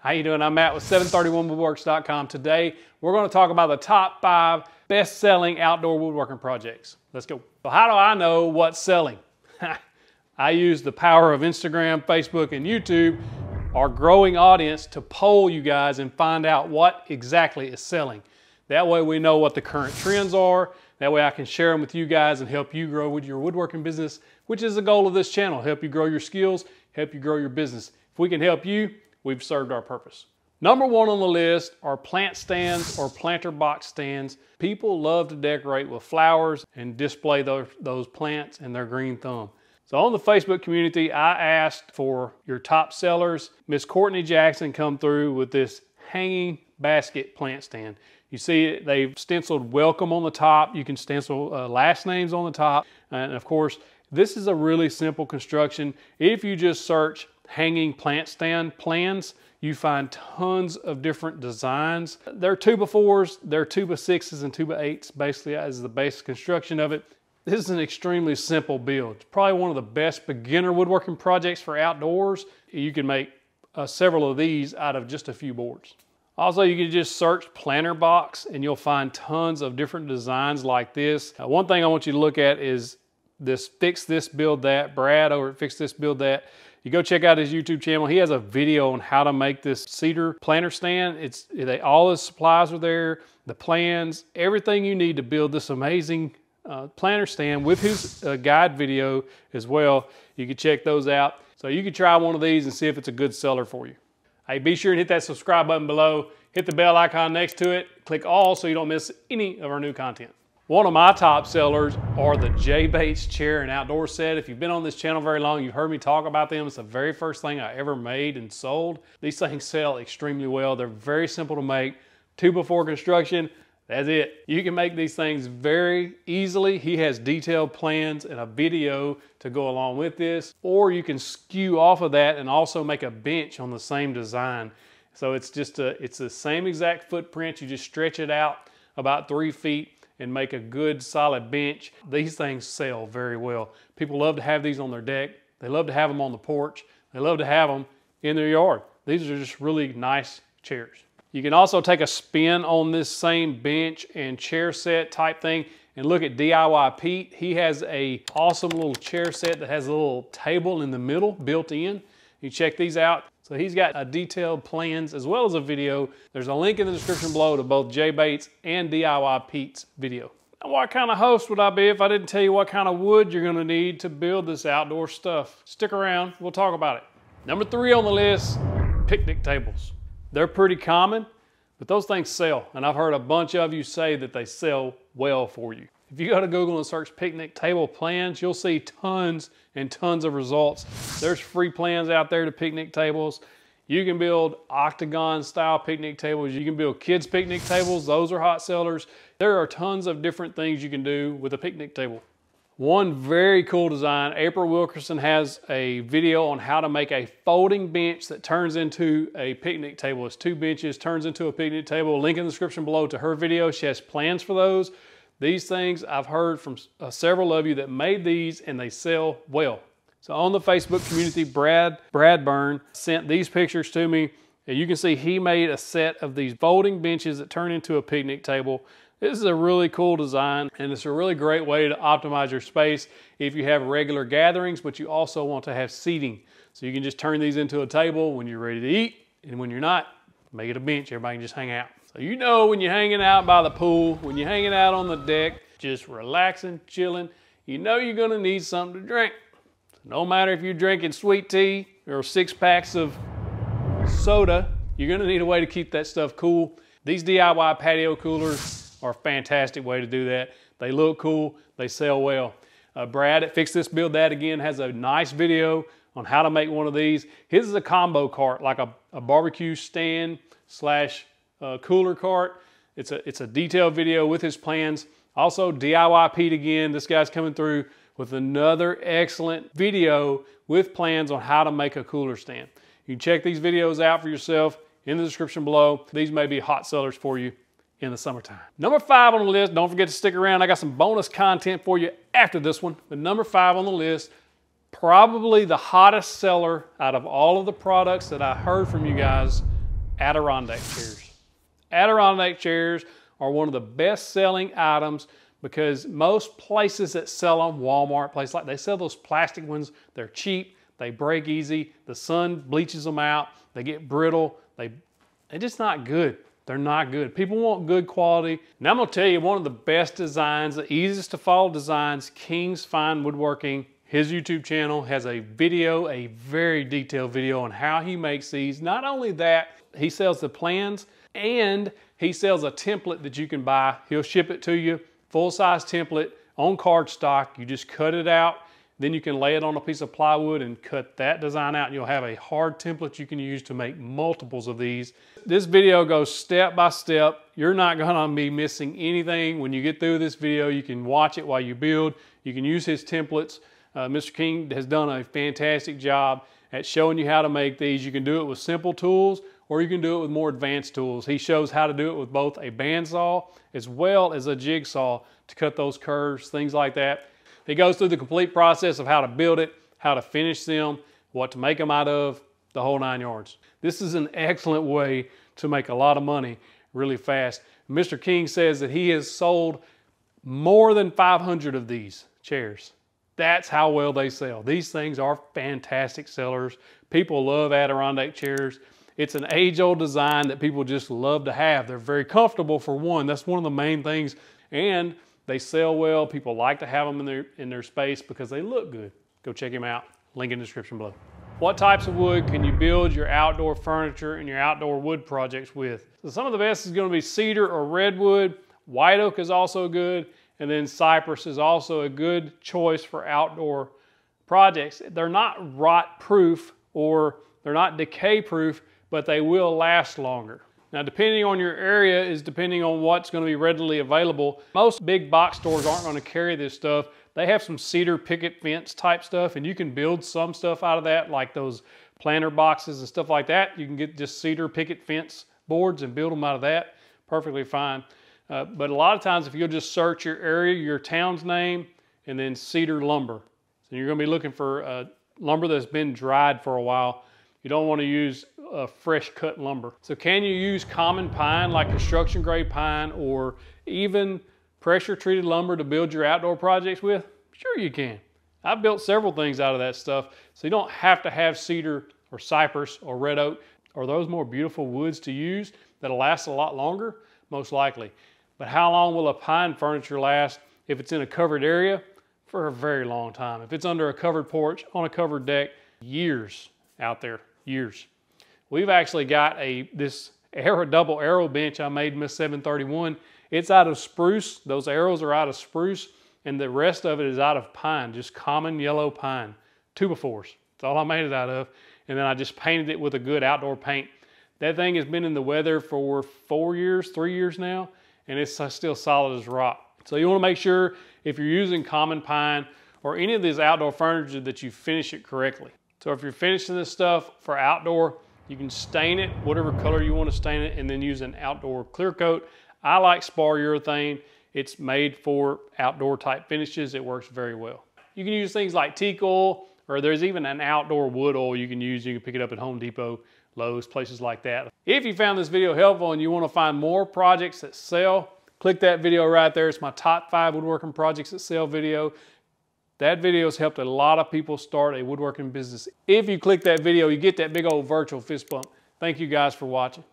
How you doing? I'm Matt with 731woodworks.com. Today, we're going to talk about the top five best-selling outdoor woodworking projects. Let's go. But how do I know what's selling? I use the power of Instagram, Facebook, and YouTube, our growing audience, to poll you guys and find out what exactly is selling. That way we know what the current trends are. That way I can share them with you guys and help you grow with your woodworking business, which is the goal of this channel. Help you grow your skills, help you grow your business. If we can help you, we've served our purpose. Number one on the list are plant stands or planter box stands. People love to decorate with flowers and display those, those plants and their green thumb. So on the Facebook community, I asked for your top sellers. Miss Courtney Jackson come through with this hanging basket plant stand. You see it, they've stenciled welcome on the top. You can stencil uh, last names on the top. And of course, this is a really simple construction. If you just search hanging plant stand plans, you find tons of different designs. There are two by fours, there are two by sixes and two by eights, basically as the base construction of it. This is an extremely simple build. It's probably one of the best beginner woodworking projects for outdoors. You can make uh, several of these out of just a few boards. Also, you can just search planter box and you'll find tons of different designs like this. Uh, one thing I want you to look at is this fix this, build that. Brad over fix this, build that. You go check out his YouTube channel. He has a video on how to make this cedar planter stand. It's they all his supplies are there, the plans, everything you need to build this amazing uh, planter stand with his uh, guide video as well. You can check those out. So you can try one of these and see if it's a good seller for you. Hey, be sure and hit that subscribe button below. Hit the bell icon next to it. Click all so you don't miss any of our new content. One of my top sellers are the J Bates chair and outdoor set. If you've been on this channel very long, you've heard me talk about them. It's the very first thing I ever made and sold. These things sell extremely well. They're very simple to make. Two before construction, that's it. You can make these things very easily. He has detailed plans and a video to go along with this, or you can skew off of that and also make a bench on the same design. So it's just a, it's the same exact footprint. You just stretch it out about three feet and make a good solid bench. These things sell very well. People love to have these on their deck. They love to have them on the porch. They love to have them in their yard. These are just really nice chairs. You can also take a spin on this same bench and chair set type thing and look at DIY Pete. He has a awesome little chair set that has a little table in the middle built in. You check these out. So he's got a uh, detailed plans as well as a video. There's a link in the description below to both Jay Bates and DIY Pete's video. Now, what kind of host would I be if I didn't tell you what kind of wood you're gonna need to build this outdoor stuff? Stick around, we'll talk about it. Number three on the list, picnic tables. They're pretty common, but those things sell. And I've heard a bunch of you say that they sell well for you. If you go to Google and search picnic table plans, you'll see tons and tons of results. There's free plans out there to picnic tables. You can build octagon style picnic tables. You can build kids picnic tables. Those are hot sellers. There are tons of different things you can do with a picnic table. One very cool design, April Wilkerson has a video on how to make a folding bench that turns into a picnic table. It's two benches, turns into a picnic table. Link in the description below to her video. She has plans for those. These things I've heard from uh, several of you that made these and they sell well. So on the Facebook community, Brad Bradburn sent these pictures to me. And you can see he made a set of these folding benches that turn into a picnic table. This is a really cool design and it's a really great way to optimize your space if you have regular gatherings, but you also want to have seating. So you can just turn these into a table when you're ready to eat and when you're not, make it a bench. Everybody can just hang out. So you know when you're hanging out by the pool, when you're hanging out on the deck, just relaxing, chilling, you know you're gonna need something to drink. So no matter if you're drinking sweet tea or six packs of soda, you're gonna need a way to keep that stuff cool. These DIY patio coolers are a fantastic way to do that. They look cool, they sell well. Uh, Brad at Fix This Build That Again has a nice video on how to make one of these. His is a combo cart, like a, a barbecue stand slash uh, cooler cart. It's a, it's a detailed video with his plans. Also, DIY Pete again. This guy's coming through with another excellent video with plans on how to make a cooler stand. You can check these videos out for yourself in the description below. These may be hot sellers for you in the summertime. Number five on the list, don't forget to stick around. I got some bonus content for you after this one. But number five on the list, probably the hottest seller out of all of the products that I heard from you guys, Adirondack chairs. Adirondack chairs are one of the best selling items because most places that sell them, Walmart, places like they sell those plastic ones, they're cheap, they break easy, the sun bleaches them out, they get brittle, they, they're just not good. They're not good. People want good quality. And I'm gonna tell you one of the best designs, the easiest to follow designs, King's Fine Woodworking. His YouTube channel has a video, a very detailed video on how he makes these. Not only that, he sells the plans, and he sells a template that you can buy. He'll ship it to you, full size template on cardstock. You just cut it out, then you can lay it on a piece of plywood and cut that design out. And you'll have a hard template you can use to make multiples of these. This video goes step by step. You're not gonna be missing anything. When you get through this video, you can watch it while you build. You can use his templates. Uh, Mr. King has done a fantastic job at showing you how to make these. You can do it with simple tools, or you can do it with more advanced tools. He shows how to do it with both a bandsaw as well as a jigsaw to cut those curves, things like that. He goes through the complete process of how to build it, how to finish them, what to make them out of, the whole nine yards. This is an excellent way to make a lot of money really fast. Mr. King says that he has sold more than 500 of these chairs. That's how well they sell. These things are fantastic sellers. People love Adirondack chairs. It's an age-old design that people just love to have. They're very comfortable for one. That's one of the main things. And they sell well. People like to have them in their, in their space because they look good. Go check them out. Link in the description below. What types of wood can you build your outdoor furniture and your outdoor wood projects with? So some of the best is gonna be cedar or redwood. White oak is also good. And then cypress is also a good choice for outdoor projects. They're not rot proof or they're not decay proof, but they will last longer. Now, depending on your area is depending on what's gonna be readily available. Most big box stores aren't gonna carry this stuff. They have some cedar picket fence type stuff and you can build some stuff out of that, like those planter boxes and stuff like that. You can get just cedar picket fence boards and build them out of that, perfectly fine. Uh, but a lot of times if you'll just search your area, your town's name, and then cedar lumber. So you're gonna be looking for uh, lumber that's been dried for a while you don't want to use uh, fresh cut lumber. So can you use common pine like construction grade pine or even pressure treated lumber to build your outdoor projects with? Sure you can. I've built several things out of that stuff. So you don't have to have cedar or cypress or red oak or those more beautiful woods to use that'll last a lot longer, most likely. But how long will a pine furniture last if it's in a covered area? For a very long time. If it's under a covered porch, on a covered deck, years out there, years. We've actually got a this arrow, double arrow bench I made Miss 731. It's out of spruce. Those arrows are out of spruce, and the rest of it is out of pine, just common yellow pine, two That's all I made it out of. And then I just painted it with a good outdoor paint. That thing has been in the weather for four years, three years now, and it's still solid as rock. So you wanna make sure if you're using common pine or any of this outdoor furniture that you finish it correctly. So if you're finishing this stuff for outdoor, you can stain it, whatever color you want to stain it, and then use an outdoor clear coat. I like spar urethane. It's made for outdoor type finishes. It works very well. You can use things like teak oil, or there's even an outdoor wood oil you can use. You can pick it up at Home Depot, Lowe's, places like that. If you found this video helpful and you want to find more projects that sell, click that video right there. It's my top five woodworking projects that sell video. That video has helped a lot of people start a woodworking business. If you click that video, you get that big old virtual fist bump. Thank you guys for watching.